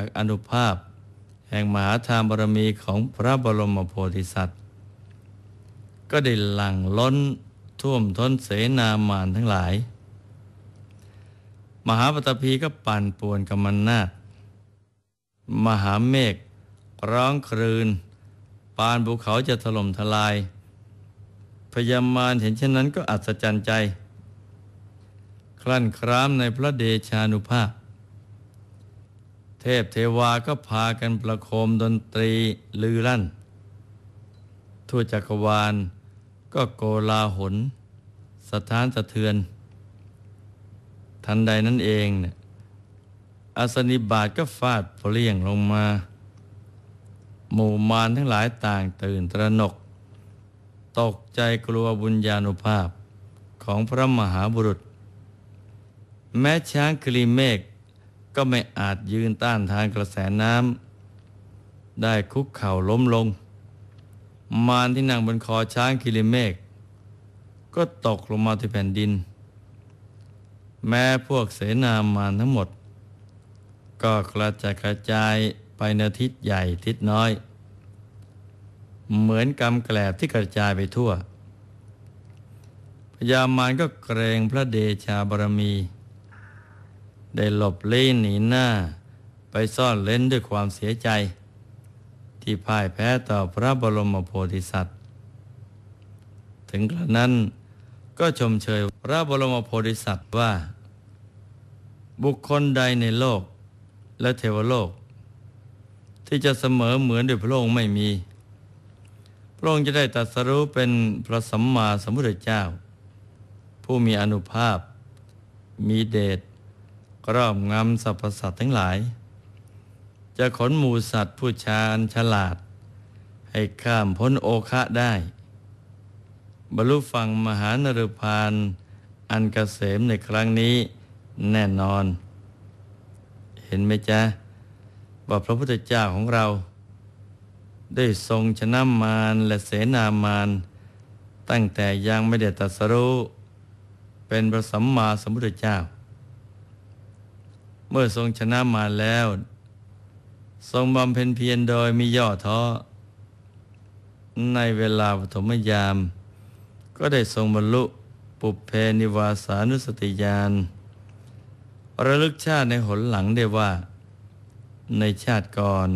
จากอนุภาพแห่งมหาธรรมบารมีของพระบรมโพธิสัตว์ ก็ได้หลั่งล้นท่วมท้นเสนามานทั้งหลาย มหาปตพีก็ปั่นป่วนกัมันนามหาเมฆร้องครืน ปานภูเขาจะถล่มทลาย พยามารเห็นเช่นนั้นก็อัศจรรย์ใจคลั่นครามในพระเดชานุภาพทพเทวาก็พากันประโคมดนตรีลือลั่น ทั่วจักรวาลก็โกลาหลสถานสะเทือน ทันใดนั้นเองเนี่ย อสนิบาตก็ฟาดเปลี่ยงลงมา หมู่มารทั้งหลายต่างตื่นตระหนก ตกใจกลัวบุญญาณุภาพของพระมหาบุรุษ แม้ช้างคลีเมกก็ไม่อาจยืนต้านทานกระแสน้ำได้คุกเข่าล้มลง มารที่นั่งบนคอช้างคิริเมก ก็ตกลงมาที่แผ่นดิน แม้พวกเสนา มารทั้งหมด ก็กระจายกระจายไปในทิศใหญ่ทิศน้อย เหมือนกำแกลบที่กระจายไปทั่วพญามารก็เกรงพระเดชาบารมีได้หลบลี้หนีหน้า ไปซ่อนเล้นด้วยความเสียใจ ที่พ่ายแพ้ต่อพระบรมโพธิสัตว์ ถึงกระนั้นก็ชมเชย พระบรมโพธิสัตว์ว่า บุคคลใดในโลกและเทวโลก ที่จะเสมอเหมือนด้วยพระองค์ไม่มี พระองค์จะได้ตัดสรู้เป็น พระสัมมาสัมพุทธเจ้า ผู้มีอนุภาพมีเดชครอบงำสรรพสัตว์ทั้งหลาย จะขนหมูสัตว์ผู้ชาญฉลาด ให้ข้ามพ้นโอคะได้ บรรลุฝั่งมหานรพาน อันกเกษมในครั้งนี้แน่นอน เห็นไหมจ๊ะ ว่าพระพุทธเจ้าของเรา ได้ทรงชนะมารและเสนามารตั้งแต่ยังไม่ได้ตัสรู้เป็นพระสัมมาสัมพุทธเจ้าเมื่อทรงชนะมาแล้ว ทรงบำเพ็ญเพียรโดยมีย่อท้อในเวลาปฐมยาม ก็ได้ทรงบรรลุปุเพนิวาสานุสติญาณระลึกชาติในหนหลังได้ว่า ในชาติก่อน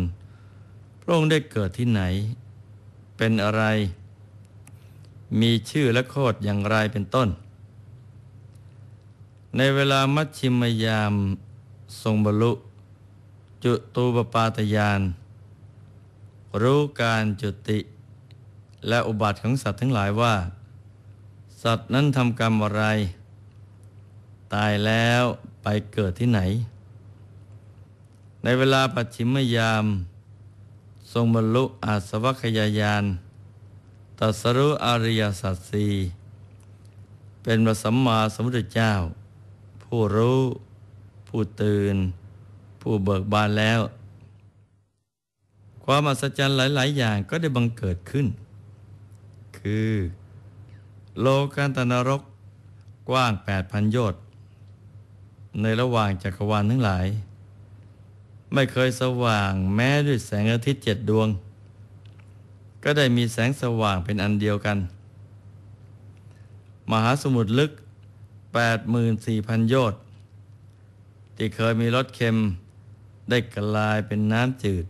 พระองค์ได้เกิดที่ไหน เป็นอะไร มีชื่อและโคดอย่างไรเป็นต้น ในเวลามัชชิมยามทรงบรรลุจุตูปปาตยาน รู้การจุติ และอุบัติของสัตว์ทั้งหลายว่า สัตว์นั้นทำกรรมอะไร ตายแล้วไปเกิดที่ไหน ในเวลาปัจฉิมยามทรงบรรลุอาสวัคยายานตัสรู้อริยสัจสีเป็นพระสัมมาสัมพุทธเจ้า ผู้รู้ผู้ตื่นผู้เบิกบานแล้ว ความอัศจรรย์หลายๆอย่างก็ได้บังเกิดขึ้น คือ โลกันตนรกกว้าง 8,000 โยชน์ ในระหว่างจักรวาลทั้งหลาย ไม่เคยสว่างแม้ด้วยแสงอาทิตย์เจ็ดดวง ก็ได้มีแสงสว่างเป็นอันเดียวกัน มหาสมุทรลึก 84,000 โยชน์ที่เคยมีรสเค็ม ได้กลายเป็นน้ำจืด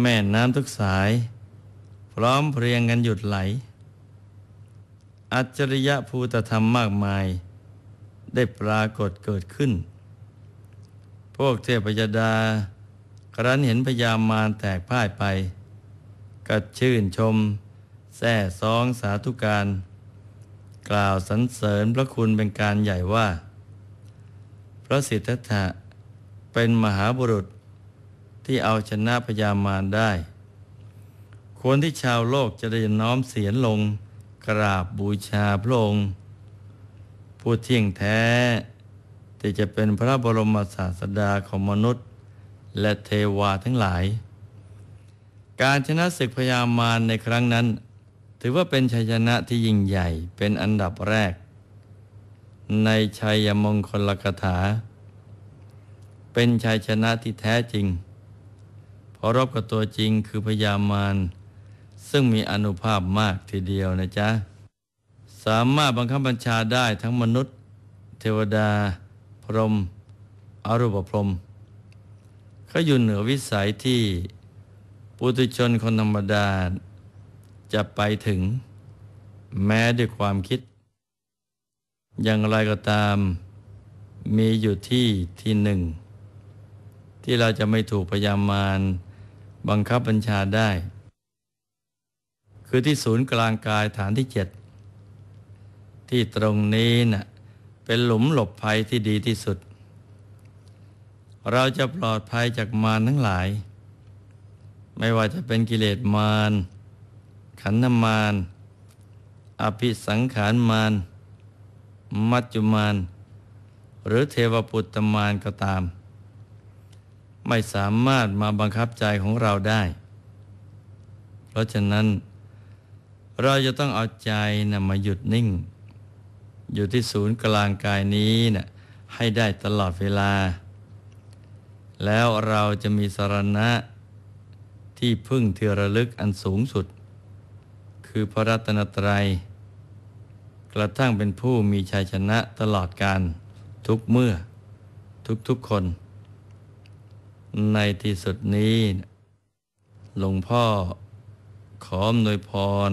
แม่น้ำทุกสาย พร้อมเพรียงกันหยุดไหล อัจฉริยะภูตธรรมมากมาย ได้ปรากฏเกิดขึ้น พวกเทพยดาครั้นเห็นพยามารแตกพ่ายไปกัดชื่นชมแซ่ซองสาธุการ กล่าวสรรเสริญพระคุณเป็นการใหญ่ว่าพระสิทธัตถะเป็นมหาบุรุษที่เอาชนะพยามารได้ ควรที่ชาวโลกจะได้น้อมเสียนลง กราบบูชาพระองค์ผู้เที่ยงแท้ ที่จะเป็นพระบรมศาสดาของมนุษย์และเทวาทั้งหลาย การชนะศึกพยามารในครั้งนั้น ถือว่าเป็นชัยชนะที่ยิ่งใหญ่เป็นอันดับแรกในชัยมงคลกถา เป็นชัยชนะที่แท้จริงเพราะรบกับตัวจริงคือพยามารซึ่งมีอนุภาพมากทีเดียวนะจ๊ะ สามารถบังคับบัญชาได้ทั้งมนุษย์ เทวดา พรหมอรูปพรหมเขาอยู่เหนือวิสัยที่ ปุถุชนคนธรรมดาจะไปถึงแม้ด้วยความคิดอย่างไรก็ตามมีอยู่ที่ที่หนึ่งที่เราจะไม่ถูกพยามารบังคับบัญชาได้ คือที่ศูนย์กลางกายฐานที่เจ็ดที่ตรงนี้นะ่ะเป็นหลุมหลบภัยที่ดีที่สุด เราจะปลอดภัยจากมารทั้งหลาย ไม่ว่าจะเป็นกิเลสมารขันธมารอภิสังขารมารมารมัจจุมานหรือเทวปุตตมานก็ตาม ไม่สามารถมาบังคับใจของเราได้ เพราะฉะนั้น เราจะต้องเอาใจนะมาหยุดนิ่ง อยู่ที่ศูนย์กลางกายนี้นะ่ะให้ได้ตลอดเวลา แล้วเราจะมีสรณะ ที่พึ่งเทระลึกอันสูงสุด คือพระรัตนตรยัยกระทั่งเป็นผู้มีชัยชนะตลอดการทุกเมื่อทุกทุกคน ในที่สุดนี้ หลวงพ่อขออนวยพร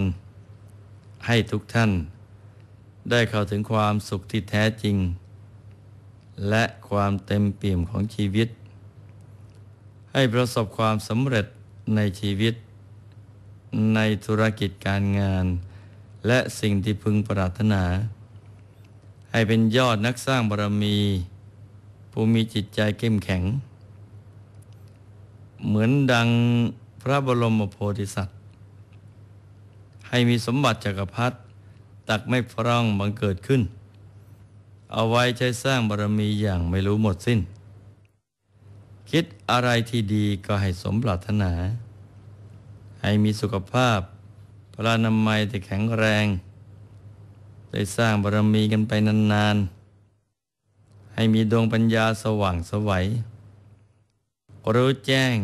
ให้ทุกท่าน ได้เข้าถึงความสุขที่แท้จริง และความเต็มเปี่ยมของชีวิต ให้ประสบความสำเร็จในชีวิต ในธุรกิจการงานและสิ่งที่พึงปรารถนา ให้เป็นยอดนักสร้างบารมี ผู้มีจิตใจเข้มแข็ง เหมือนดังพระบรมโพธิสัตว์ ให้มีสมบัติจักรพรรดิตักไม่พร่องบังเกิดขึ้น เอาไว้ใช้สร้างบารรมีอย่างไม่รู้หมดสิน้น คิดอะไรที่ดีก็ให้สมปรารถนา ให้มีสุขภาพพระนามัยจะแข็งแรง ได้สร้างบารมีกันไปนานๆ ให้มีดวงปัญญาสว่างสวัยรู้แจ้ง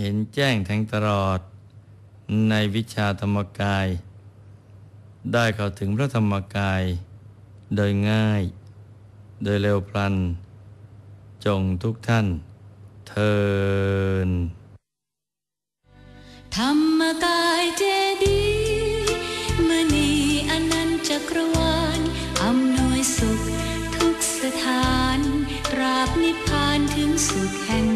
เห็นแจ้งแทงตลอด ในวิชาธรรมกาย ได้เข้าถึงพระธรรมกาย โดยง่าย โดยเร็วพลัน จงทุกท่านเทินธรรมกายเจ so can